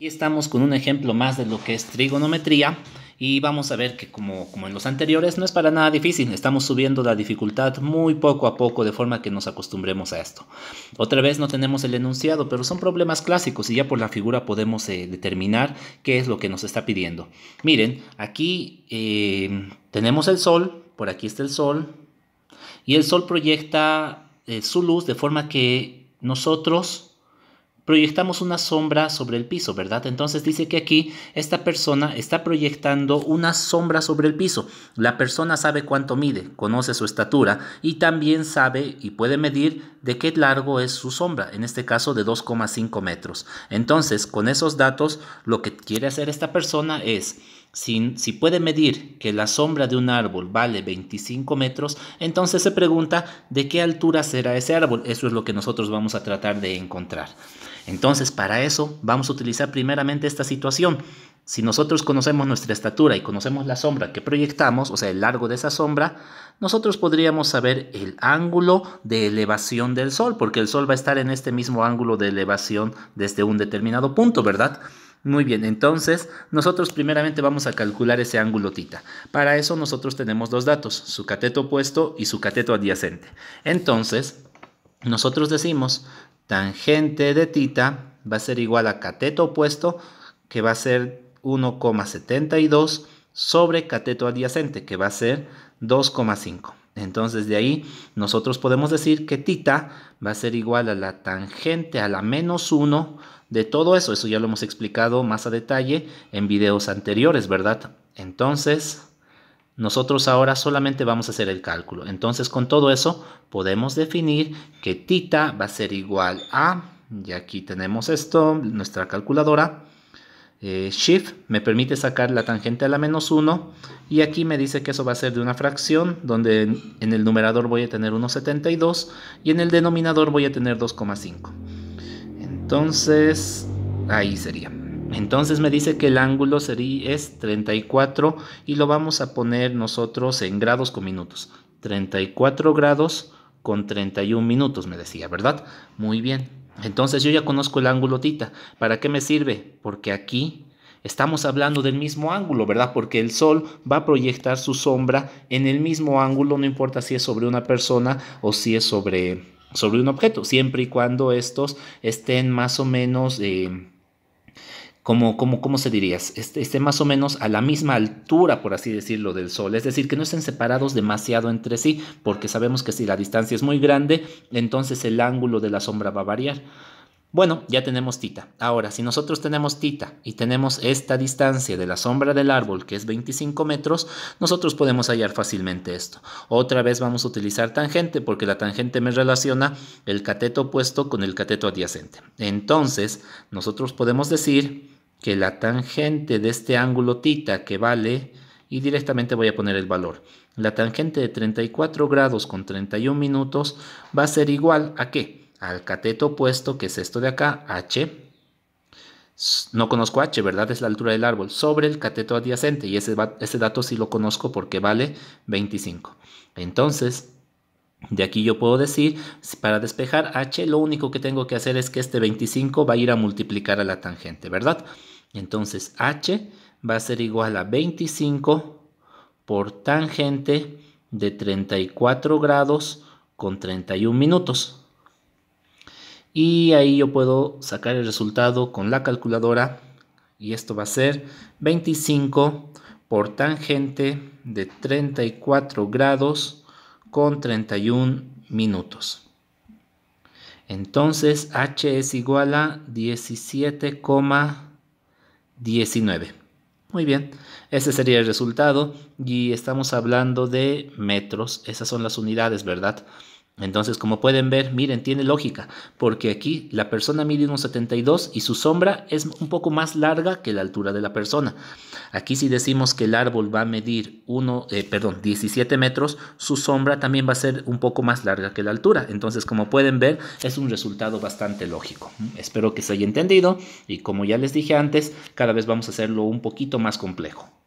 Y estamos con un ejemplo más de lo que es trigonometría y vamos a ver que como, como en los anteriores no es para nada difícil, estamos subiendo la dificultad muy poco a poco de forma que nos acostumbremos a esto. Otra vez no tenemos el enunciado, pero son problemas clásicos y ya por la figura podemos eh, determinar qué es lo que nos está pidiendo. Miren, aquí eh, tenemos el sol, por aquí está el sol, y el sol proyecta eh, su luz de forma que nosotros proyectamos una sombra sobre el piso, ¿verdad? Entonces dice que aquí esta persona está proyectando una sombra sobre el piso. La persona sabe cuánto mide, conoce su estatura y también sabe y puede medir de qué largo es su sombra, en este caso de 2,5 metros. Entonces, con esos datos, lo que quiere hacer esta persona es si, puede medir que la sombra de un árbol vale 25 metros, entonces se pregunta de qué altura será ese árbol. Eso es lo que nosotros vamos a tratar de encontrar. Entonces, para eso vamos a utilizar primeramente esta situación. Si nosotros conocemos nuestra estatura y conocemos la sombra que proyectamos, o sea, el largo de esa sombra, nosotros podríamos saber el ángulo de elevación del Sol, porque el Sol va a estar en este mismo ángulo de elevación desde un determinado punto, ¿verdad? Muy bien, entonces nosotros primeramente vamos a calcular ese ángulo tita. Para eso nosotros tenemos dos datos, su cateto opuesto y su cateto adyacente. Entonces, nosotros decimos tangente de tita va a ser igual a cateto opuesto, que va a ser 1,72 sobre cateto adyacente, que va a ser 2,5. Entonces de ahí nosotros podemos decir que tita va a ser igual a la tangente a la menos 1 de todo eso. Eso ya lo hemos explicado más a detalle en videos anteriores, ¿verdad? Entonces, nosotros ahora solamente vamos a hacer el cálculo. Entonces, con todo eso, podemos definir que tita va a ser igual a, y aquí tenemos esto, nuestra calculadora, eh, shift me permite sacar la tangente a la menos 1 y aquí me dice que eso va a ser de una fracción donde en el numerador voy a tener 1,72 y en el denominador voy a tener 2,5 entonces, ahí sería. Entonces me dice que el ángulo es 34 y lo vamos a poner nosotros en grados con minutos. 34 grados con 31 minutos me decía, ¿verdad? Muy bien. Entonces yo ya conozco el ángulo tita. ¿Para qué me sirve? Porque aquí estamos hablando del mismo ángulo, ¿verdad? Porque el sol va a proyectar su sombra en el mismo ángulo, no importa si es sobre una persona o si es sobre sobre un objeto, siempre y cuando estos estén más o menos... Eh, como, ¿cómo se diría? Este, estén más o menos a la misma altura, por así decirlo, del Sol. Es decir, que no estén separados demasiado entre sí, porque sabemos que si la distancia es muy grande, entonces el ángulo de la sombra va a variar. Bueno, ya tenemos tita. Ahora, si nosotros tenemos tita y tenemos esta distancia de la sombra del árbol, que es 25 metros, nosotros podemos hallar fácilmente esto. Otra vez vamos a utilizar tangente porque la tangente me relaciona el cateto opuesto con el cateto adyacente. Entonces, nosotros podemos decir que la tangente de este ángulo tita que vale, y directamente voy a poner el valor. La tangente de 34 grados con 31 minutos va a ser igual a qué? al cateto opuesto, que es esto de acá, H, no conozco H, ¿verdad? Es la altura del árbol, sobre el cateto adyacente. Y ese, dato sí lo conozco porque vale 25. Entonces, de aquí yo puedo decir, para despejar H, lo único que tengo que hacer es que este 25 va a ir a multiplicar a la tangente, ¿verdad? Entonces, H va a ser igual a 25 por tangente de 34 grados con 31 minutos y ahí yo puedo sacar el resultado con la calculadora y esto va a ser 25 por tangente de 34 grados con 31 minutos. Entonces H es igual a 17,19. Muy bien, ese sería el resultado y estamos hablando de metros, esas son las unidades, ¿verdad? Entonces, como pueden ver, miren, tiene lógica, porque aquí la persona mide 1,72 y su sombra es un poco más larga que la altura de la persona. Aquí si decimos que el árbol va a medir 1, eh, perdón, 17 metros, su sombra también va a ser un poco más larga que la altura. Entonces, como pueden ver, es un resultado bastante lógico. Espero que se haya entendido y como ya les dije antes, cada vez vamos a hacerlo un poquito más complejo.